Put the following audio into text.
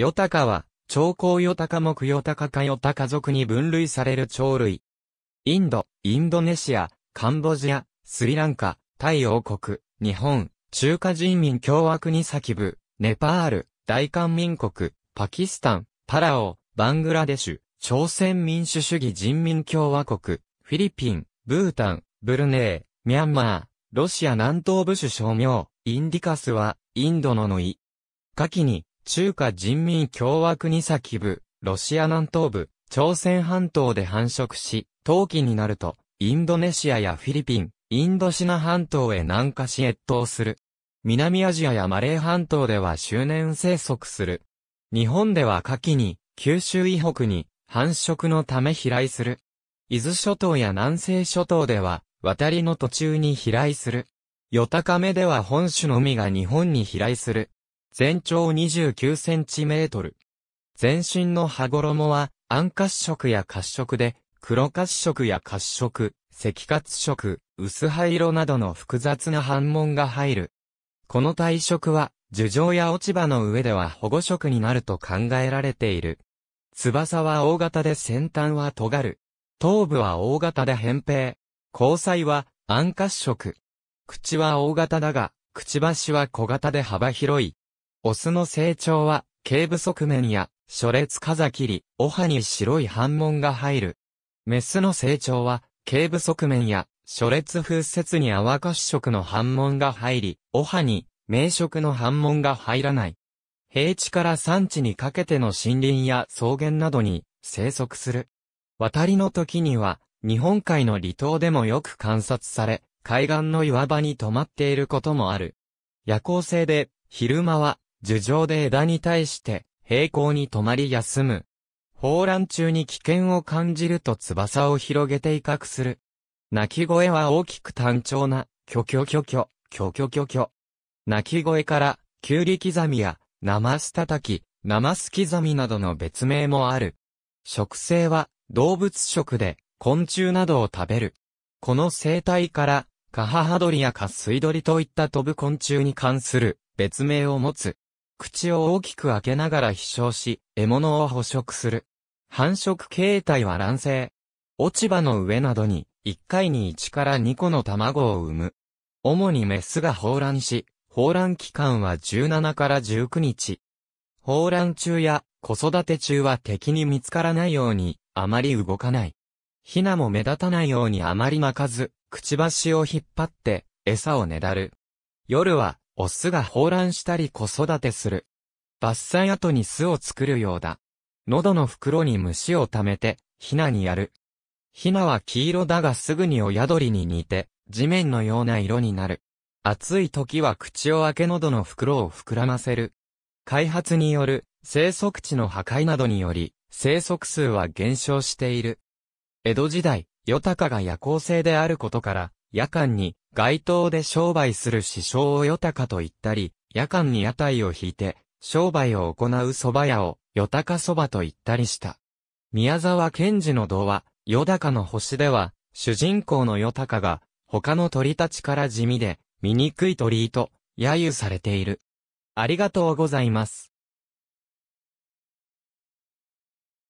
ヨタカは、超高ヨタカ目ヨタカかヨタカ族に分類される鳥類。インド、インドネシア、カンボジア、スリランカ、タイ王国、日本、中華人民共和国先部、ネパール、大韓民国、パキスタン、パラオ、バングラデシュ、朝鮮民主主義人民共和国、フィリピン、ブータン、ブルネー、ミャンマー、ロシア南東部首相名、インディカスは、インドののい。下記に、中華人民共和国先部、ロシア南東部、朝鮮半島で繁殖し、冬季になると、インドネシアやフィリピン、インドシナ半島へ南下し越冬する。南アジアやマレー半島では周年生息する。日本では夏季に、九州以北に、繁殖のため飛来する。伊豆諸島や南西諸島では、渡りの途中に飛来する。ヨタカめでは本種の海が日本に飛来する。全長29センチメートル。全身の羽衣は、暗褐色や褐色で、黒褐色や褐色、赤褐色、薄灰色などの複雑な反紋が入る。この体色は、樹上や落ち葉の上では保護色になると考えられている。翼は大型で先端は尖る。頭部は大型で扁平。交際は暗褐色。口は大型だが、くちばしは小型で幅広い。オスの成長は、頸部側面や、初列風切り、おハに白い反紋が入る。メスの成長は、頸部側面や、初列風雪に淡褐色の反紋が入り、おハに、明色の反紋が入らない。平地から山地にかけての森林や草原などに生息する。渡りの時には、日本海の離島でもよく観察され、海岸の岩場に止まっていることもある。夜行性で、昼間は樹上で枝に対して平行に止まり休む。放卵中に危険を感じると翼を広げて威嚇する。鳴き声は大きく単調な、キョキョキョキョ、キョキョキョキョ。鳴き声から、キュウリ刻みや、ナマス叩き、ナマス刻みなどの別名もある。食性は、動物食で、昆虫などを食べる。この生態から、カハハドリやカスイドリといった飛ぶ昆虫に関する別名を持つ。口を大きく開けながら飛翔し、獲物を捕食する。繁殖形態は卵生。落ち葉の上などに、1回に1から2個の卵を産む。主にメスが放卵し、放卵期間は17から19日。放卵中や子育て中は敵に見つからないように、あまり動かない。ヒナも目立たないようにあまり巻かず、くちばしを引っ張って、餌をねだる。夜は、オスが放卵したり子育てする。伐採後に巣を作るようだ。喉の袋に虫を溜めて、ヒナにやる。ヒナは黄色だがすぐに親鳥に似て、地面のような色になる。暑い時は口を開け喉の袋を膨らませる。開発による生息地の破壊などにより、生息数は減少している。江戸時代、ヨタカが夜行性であることから、夜間に街頭で商売する師匠をタカと言ったり、夜間に屋台を引いて、商売を行う蕎麦屋を、タカ蕎麦と言ったりした。宮沢賢治の童話、タカの星では、主人公のタカが、他の鳥たちから地味で、醜い鳥居と、揶揄されている。ありがとうございます。